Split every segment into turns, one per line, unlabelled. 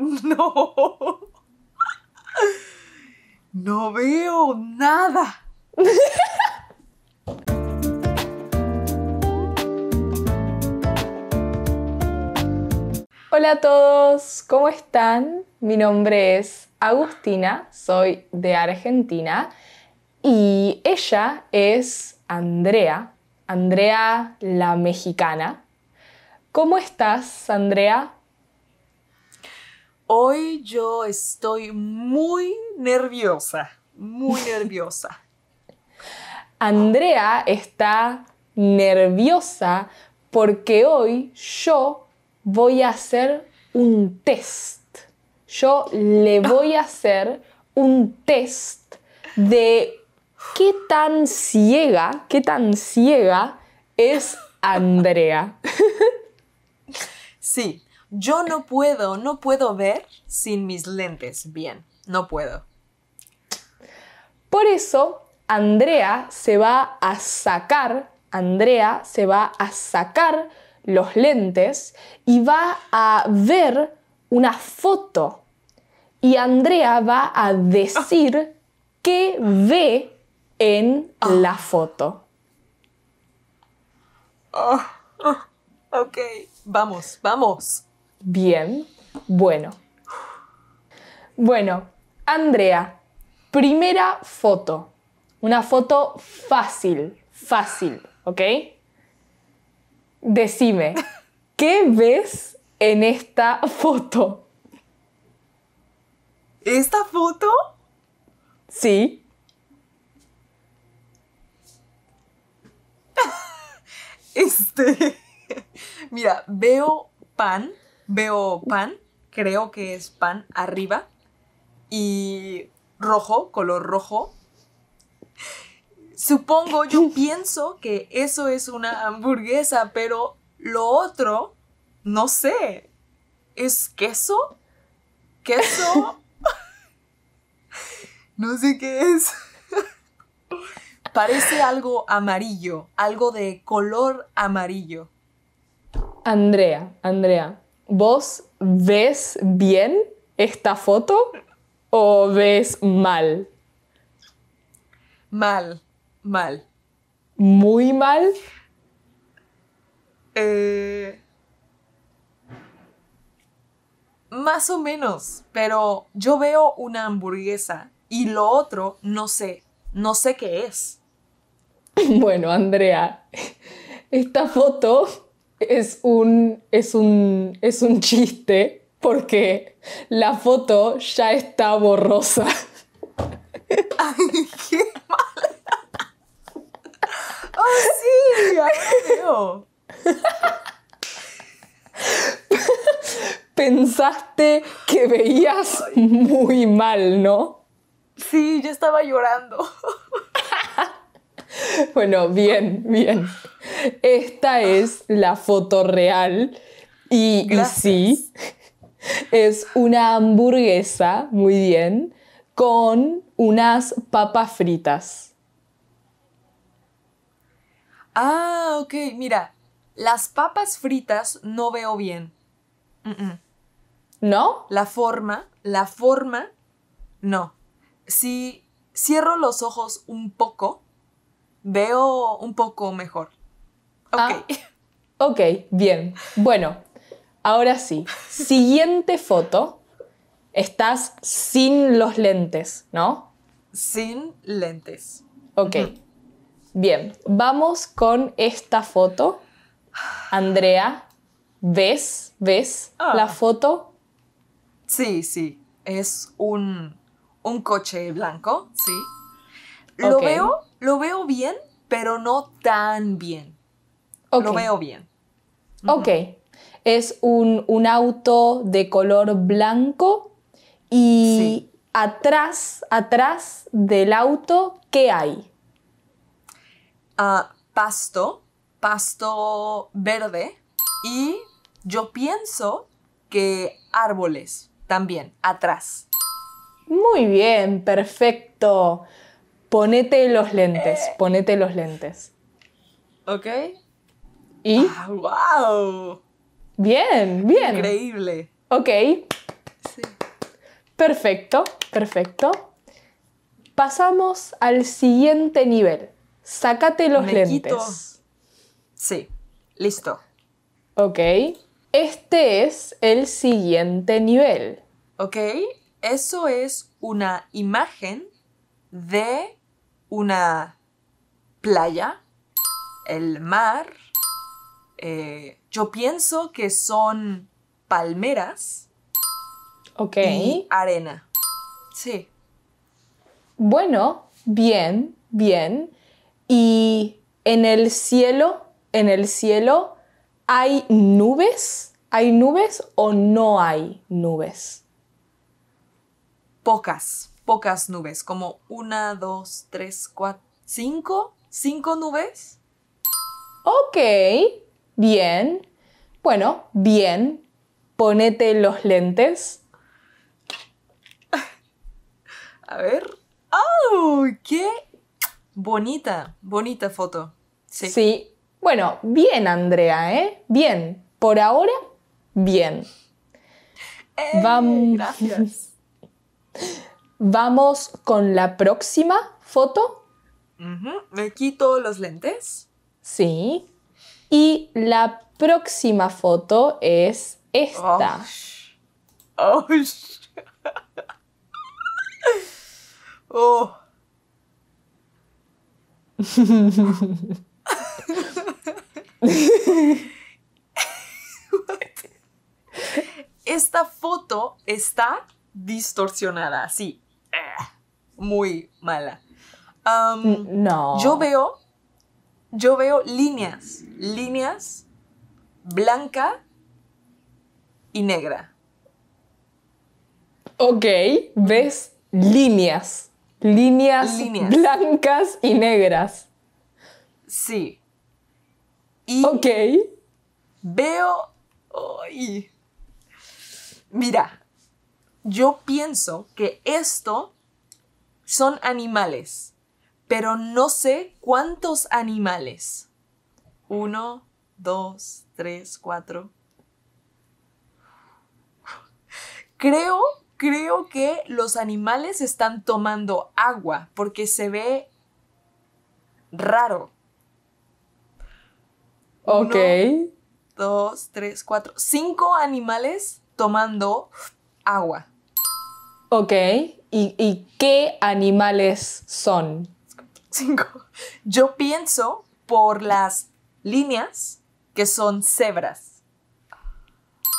No. No veo nada. Hola a todos, ¿cómo están? Mi nombre es Agustina, soy de Argentina y ella es Andrea, Andrea la mexicana. ¿Cómo estás, Andrea? Hoy yo estoy muy nerviosa, muy nerviosa. Andrea está nerviosa porque hoy yo voy a hacer un test. Yo le voy a hacer un test de qué tan ciega, qué tan ciega es Andrea. Sí, yo no puedo, no puedo ver sin mis lentes bien, no puedo. Por eso, Andrea se va a sacar, Andrea se va a sacar los lentes y va a ver una foto. Y Andrea va a decir que qué ve en la foto. Oh, oh, ok, vamos, vamos. Bien, bueno. Bueno, Andrea, primera foto. Una foto fácil, fácil, ¿ok? Decime, ¿qué ves en esta foto? ¿Esta foto? Sí. Este. Mira, veo pan. Veo pan, creo que es pan arriba y rojo, color rojo. Supongo, yo pienso que eso es una hamburguesa, pero lo otro, no sé, ¿es queso? ¿Queso? no sé qué es. Parece algo amarillo, algo de color amarillo. Andrea, Andrea, ¿Vos ves bien esta foto o ves mal? Mal, mal. ¿Muy mal? Eh, más o menos, pero yo veo una hamburguesa y lo otro no sé, no sé qué es. Bueno, Andrea, esta foto es un, es un, es un chiste porque la foto ya está borrosa. Ay, qué mal. Oh, sí, Pensaste que veías muy mal, ¿no? Sí, yo estaba llorando. bueno, bien, bien. Esta es la foto real. Y, sí, es una hamburguesa, muy bien, con unas papas fritas. Ah, ok, mira, las papas fritas no veo bien. ¿No? La forma, la forma, no. Si cierro los ojos un poco, veo un poco mejor. Ah, ok, bien. Bueno, ahora sí. Siguiente foto. Estás sin los lentes, ¿no? Sin lentes. Ok. Bien, vamos con esta foto. Andrea, ¿ves? ¿Ves ah. la foto? Sí, sí. Es un, coche blanco, sí. veo, lo veo bien, pero no tan bien. Lo veo bien. Ok. Es un, auto de color blanco y atrás, atrás del auto, ¿qué hay? Ah, pasto, pasto verde y yo pienso que árboles también atrás. Muy bien, perfecto. Ponete los lentes, ponete los lentes. Ok. ¿Y? ¡Wow! Ah, bien, bien. Increíble. Ok. Sí. Perfecto, perfecto. Pasamos al siguiente nivel. Sácate los lentes. Sí, listo. Ok. Este es el siguiente nivel. Ok. Eso es una imagen de una playa, el mar, eh, yo pienso que son palmeras. Ok. Y arena. Sí. Bueno, bien, bien. Y en el cielo, en el cielo, ¿hay nubes? ¿Hay nubes o no hay nubes? Pocas, pocas nubes, como una, dos, tres, cuatro, cinco, cinco nubes. Ok, Bien. Bueno, bien. Ponete los lentes. A ver. ¡Oh! ¡Qué bonita, bonita foto! Sí. Bueno, bien, Andrea, ¿eh? Bien. Por ahora, bien. vamos gracias. Vamos con la próxima foto. Me quito los lentes. Sí. Y la próxima foto es esta. Oh, oh, oh. Esta foto está distorsionada, sí. Eh, muy mala. no. Yo veo yo veo líneas, líneas blanca y negra. Ok, ves líneas, líneas, blancas y negras. Sí. Y ok. Veo... Mira, yo pienso que esto son animales pero no sé cuántos animales. Uno, dos, tres, cuatro. Creo, creo que los animales están tomando agua porque se ve raro. Ok. dos, tres, cuatro. Cinco animales tomando agua. Ok. y qué animales son? Cinco. Yo pienso por las líneas que son cebras.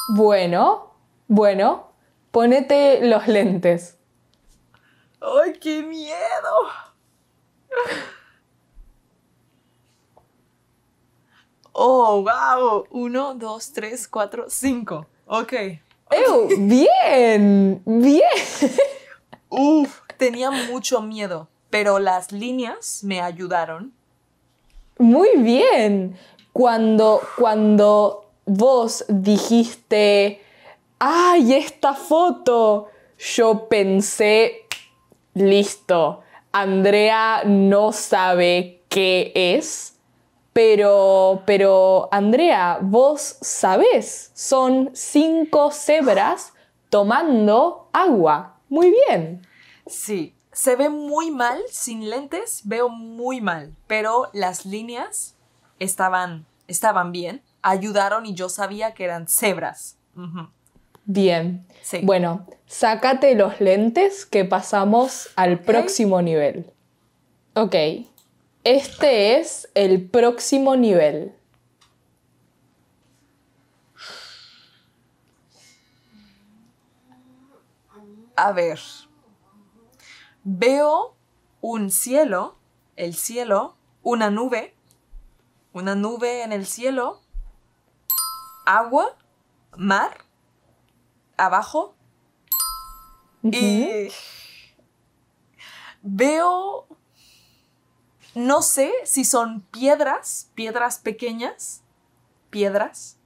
Bueno, bueno, ponete los lentes. ¡Ay, qué miedo! Oh, wow. Uno, dos, tres, cuatro, cinco. Ok. ¡Ew! ¡Bien! ¡Bien! Uf, tenía mucho miedo pero las líneas me ayudaron. Muy bien. Cuando, cuando vos dijiste, ay, esta foto, yo pensé, listo, Andrea no sabe qué es, pero, pero Andrea, vos sabés, son cinco cebras tomando agua. Muy bien. Sí, se ve muy mal sin lentes, veo muy mal, pero las líneas estaban, estaban bien, ayudaron y yo sabía que eran cebras. Bien. Bueno, sácate los lentes que pasamos al próximo nivel. Ok. Este es el próximo nivel. A ver, Veo un cielo, el cielo, una nube, una nube en el cielo, agua, mar, abajo. Y veo, no sé si son piedras, piedras pequeñas, piedras,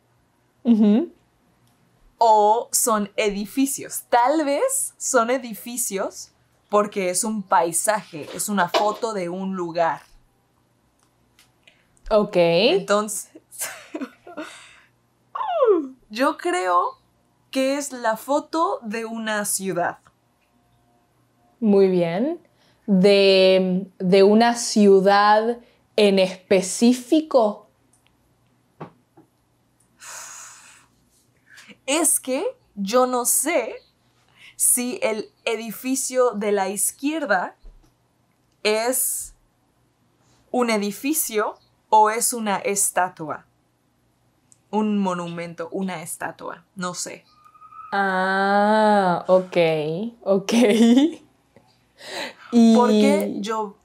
o son edificios. Tal vez son edificios porque es un paisaje, es una foto de un lugar. Ok. Entonces, yo creo que es la foto de una ciudad. Muy bien. De, de una ciudad en específico. Es que yo no sé si el edificio de la izquierda es un edificio o es una estatua. Un monumento, una estatua, no sé. Ah, ok, ok. y... qué yo...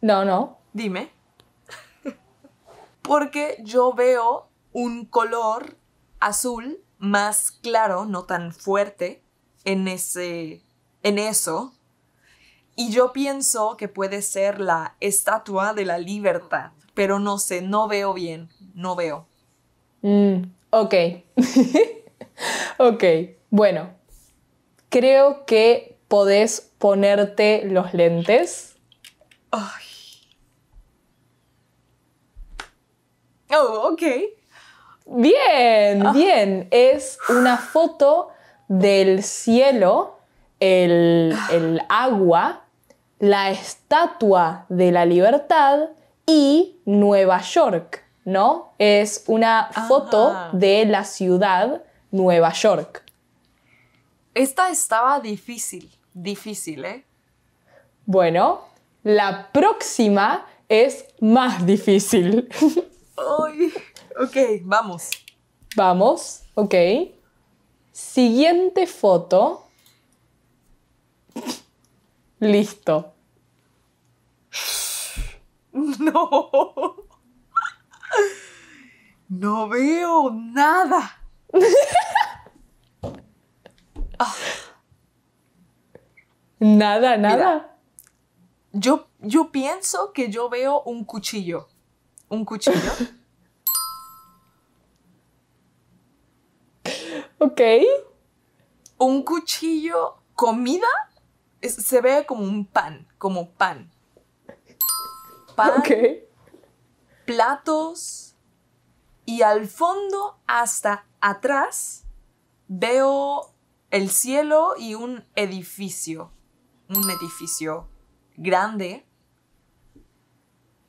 No, no. Dime. Porque yo veo un color azul más claro, no tan fuerte, en, ese, en eso. Y yo pienso que puede ser la estatua de la libertad, pero no sé, no veo bien, no veo. Mm, ok, ok, bueno, creo que podés ponerte los lentes. Ay. Oh, ok. Bien, ah. bien. Es una foto del cielo, el, agua, la estatua de la libertad y Nueva York, ¿no? Es una foto ah. de la ciudad Nueva York. Esta estaba difícil, difícil, ¿eh? Bueno, la próxima es más difícil. Ay, ok, vamos. Vamos, ok. Siguiente foto. Listo. No. No veo nada. Ah. Nada, nada. yo, yo pienso que yo veo un cuchillo. Un cuchillo. Ok. Un cuchillo comida se ve como un pan, como pan. Pan. Platos. Y al fondo, hasta atrás, veo el cielo y un edificio. Un edificio grande.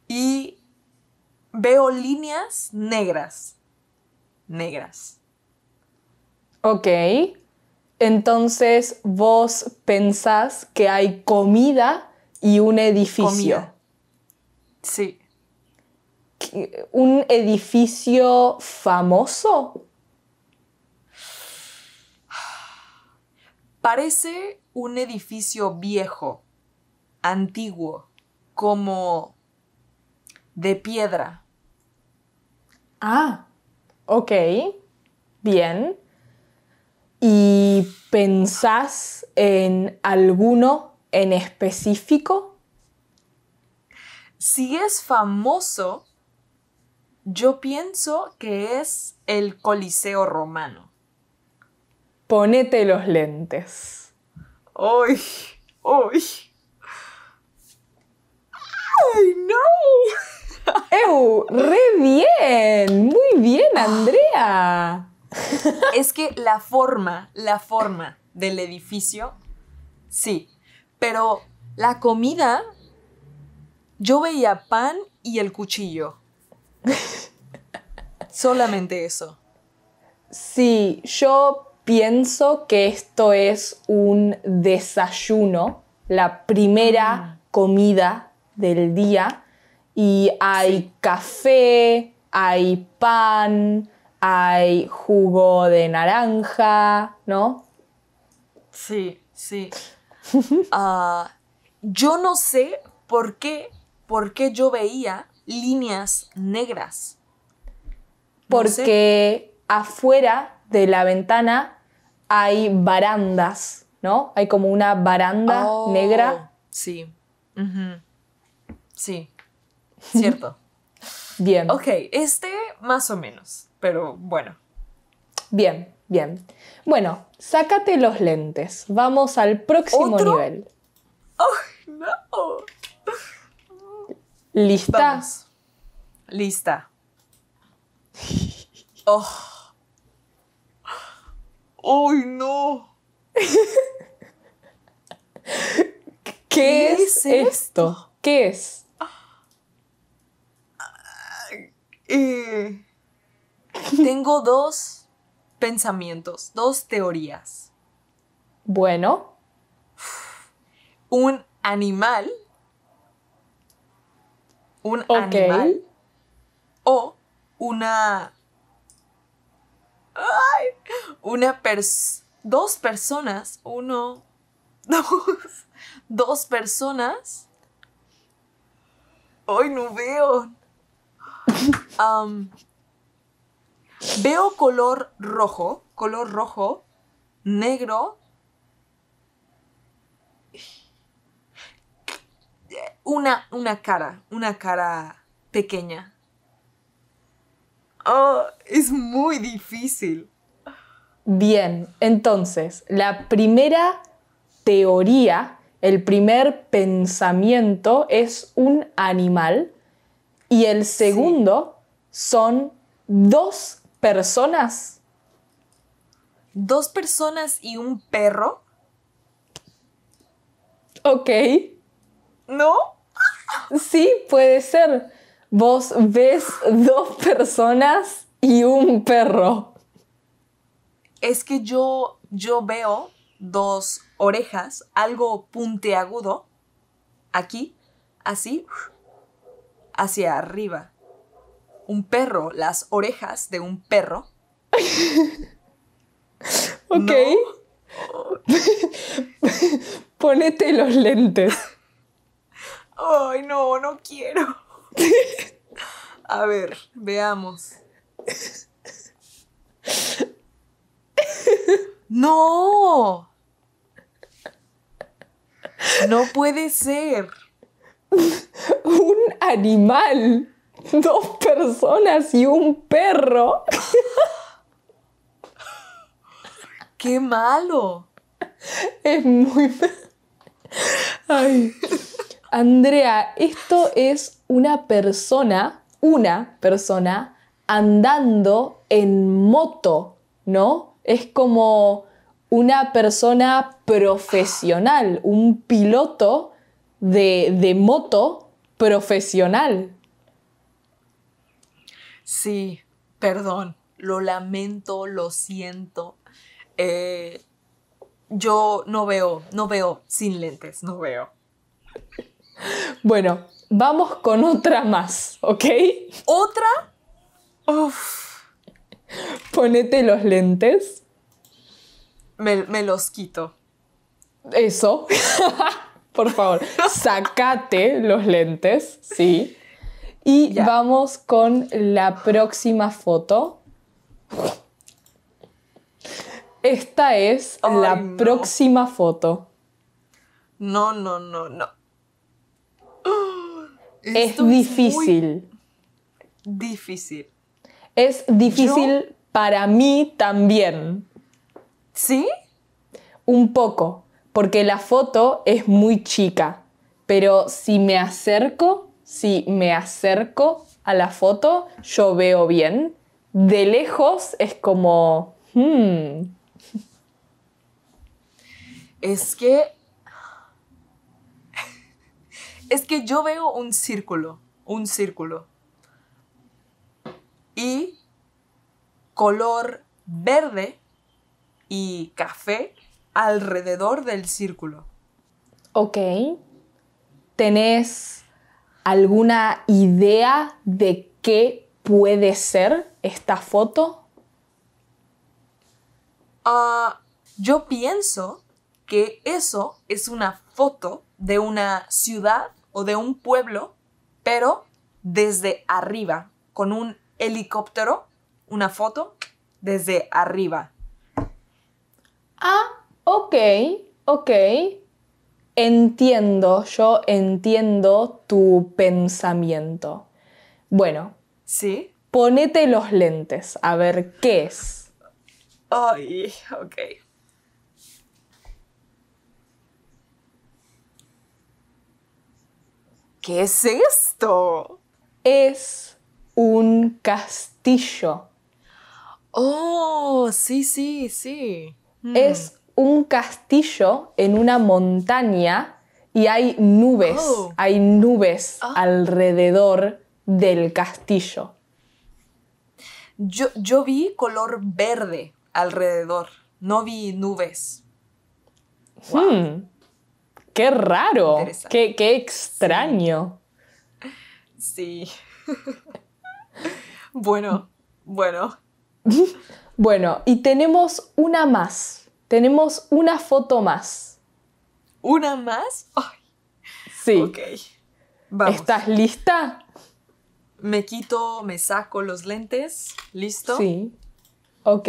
Y veo líneas negras. Negras. Ok. Entonces vos pensás que hay comida y un edificio. Comida. Sí. ¿Un edificio famoso? Parece un edificio viejo, antiguo, como de piedra. Ah, ok, bien y pensás en alguno en específico? Si es famoso, yo pienso que es el Coliseo romano. Ponete los lentes. ¡Uy! ¡Uy! ¡Ay, no! ¡Ew! ¡Re bien! ¡Muy bien, ah. Andrea! es que la forma, la forma del edificio, sí, pero la comida, yo veía pan y el cuchillo. Solamente eso. Sí, yo pienso que esto es un desayuno, la primera mm. comida del día, y hay café, hay pan, hay jugo de naranja, ¿no? Sí, sí. Ah, yo no sé por qué, por qué yo veía líneas negras. Porque afuera de la ventana hay barandas, ¿no? Hay como una baranda oh, negra. Sí. Sí. Cierto. Bien. Ok, este más o menos pero bueno. Bien, bien. Bueno, sácate los lentes. Vamos al próximo nivel. ¡Oh, no! ¿Lista? Vamos. Lista. ¡Oh! ¡Ay, oh, no! lista lista oh ay no qué es, esto? ¿Qué es? Eh, tengo dos pensamientos, dos teorías. Bueno. Un animal. Un animal. O una. Ay, una dos personas. Uno. Dos. personas. Hoy no veo. Um, Veo color rojo, color rojo, negro. Una, una cara, una cara pequeña. Oh, es muy difícil. Bien, entonces, la primera teoría, el primer pensamiento es un animal y el segundo son dos personas. ¿Dos personas y un perro? Ok. ¿No? Sí, puede ser. Vos ves dos personas y un perro. Es que yo, yo veo dos orejas, algo puntiagudo, aquí, así, hacia arriba un perro, las orejas de un perro. ok. Ponete los lentes. Ay, no, no quiero. A ver, veamos. No. No puede ser. Un animal. dos personas y un perro. ¡Qué malo! Es muy... Ay. Andrea, esto es una persona, una persona, andando en moto, ¿no? Es como una persona profesional, un piloto de, de moto profesional. Sí, perdón, lo lamento, lo siento. Eh, yo no veo, no veo sin lentes, no veo. Bueno, vamos con otra más, ¿ok? ¿Otra? Uf. Ponete los lentes. Me, los quito. Eso. Por favor, sacate los lentes, sí. Y vamos con la próxima foto. Esta es la próxima foto. No, no, no, no. es difícil. difícil. Es difícil para mí también. ¿Sí? Un poco, porque la foto es muy chica, pero si me acerco, si me acerco a la foto, yo veo bien. De lejos es como... Hmm". Es que... Es que yo veo un círculo, un círculo. Y color verde y café alrededor del círculo. Ok. Tenés alguna idea de qué puede ser esta foto? Ah, yo pienso que eso es una foto de una ciudad o de un pueblo, pero desde arriba, con un helicóptero, una foto desde arriba. Ah, ok, ok entiendo, yo entiendo tu pensamiento. Bueno. ¿Sí? Ponete los lentes, a ver qué es. Ay, ok. ¿Qué es esto? Es un castillo. Oh, sí, sí, sí. Mm. Es un castillo en una montaña y hay nubes, oh. hay nubes ah. alrededor del castillo. Yo, vi color verde alrededor, no vi nubes. Hmm. Qué raro, qué, extraño. sí. bueno, bueno. bueno, y tenemos una más. Tenemos una foto más. ¿Una más? Ay. Sí. Okay, ¿Estás lista? Me quito, me saco los lentes. ¿Listo? Sí. Ok.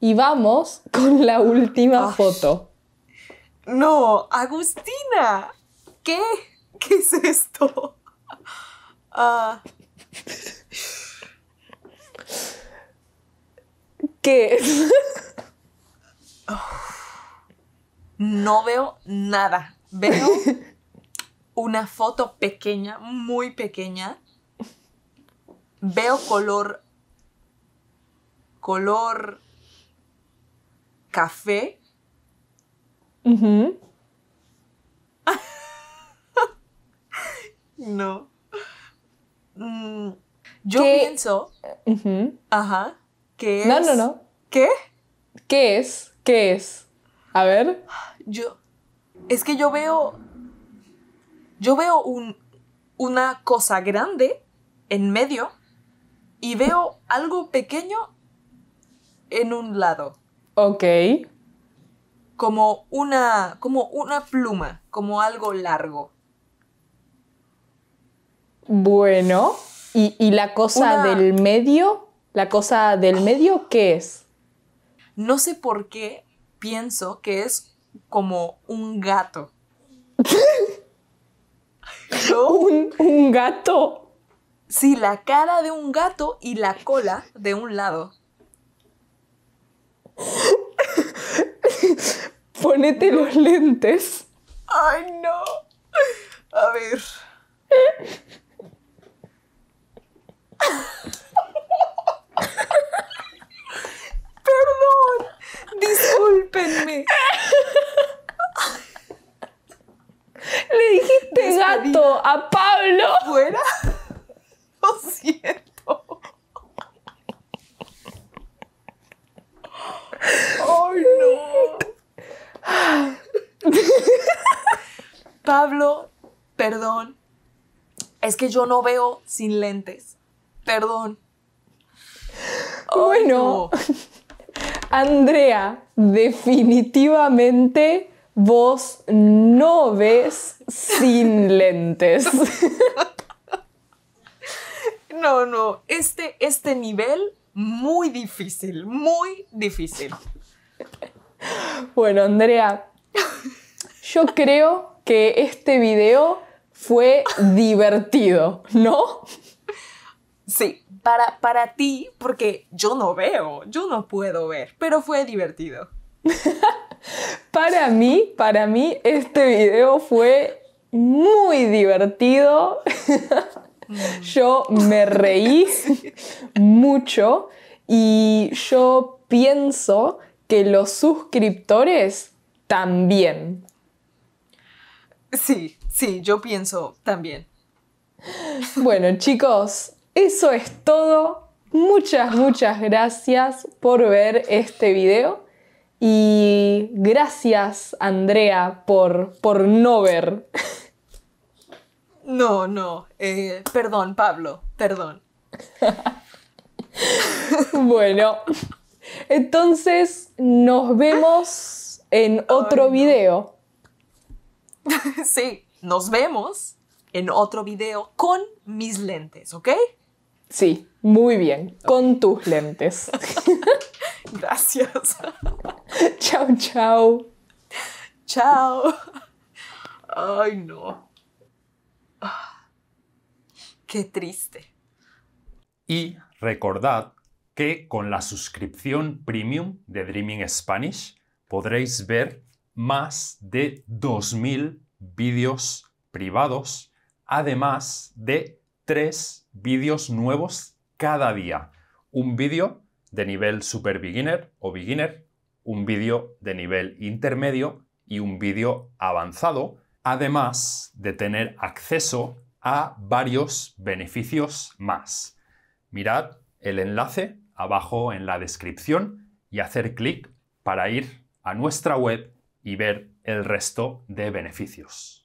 Y vamos con la última foto. No, Agustina. ¿Qué? ¿Qué es esto? Ah. ¿Qué no veo nada. Veo una foto pequeña, muy pequeña. Veo color. color. café. no. Mm, yo pienso. Ajá. que es? No, no, no. ¿Qué? ¿Qué es? ¿Qué es? A ver. Yo. Es que yo veo. Yo veo un, una cosa grande en medio y veo algo pequeño en un lado. Ok. Como una. como una pluma, como algo largo. Bueno. ¿Y, la cosa del medio? ¿La cosa del medio qué es? No sé por qué pienso que es como un gato. ¿Un, un gato. Sí, la cara de un gato y la cola de un lado. Ponete los lentes. Ay, no. A ver. que yo no veo sin lentes. Perdón. bueno, Andrea, definitivamente vos no ves sin lentes. No, no, este, este nivel muy difícil, muy difícil. Bueno, Andrea, yo creo que este video fue divertido, ¿no? Sí, para, para ti, porque yo no veo, yo no puedo ver, pero fue divertido. para mí, para mí, este video fue muy divertido. Mm. yo me reí mucho y yo pienso que los suscriptores también. Sí, Sí, yo pienso también. Bueno, chicos, eso es todo. Muchas, muchas gracias por ver este video. Y gracias, Andrea, por, por no ver. No, no. Eh, perdón, Pablo. Perdón. bueno. Entonces, nos vemos en otro video. sí nos vemos en otro video con mis lentes, ¿ok? Sí, muy bien, con tus lentes. Gracias. chao, chao. Chao. Ay, no. Qué triste. Y recordad que con la suscripción premium de Dreaming Spanish podréis ver más de 2.000 vídeos privados, además de tres vídeos nuevos cada día. Un vídeo de nivel super beginner o beginner, un vídeo de nivel intermedio y un vídeo avanzado, además de tener acceso a varios beneficios más. Mirad el enlace abajo en la descripción y hacer clic para ir a nuestra web y ver el resto de beneficios.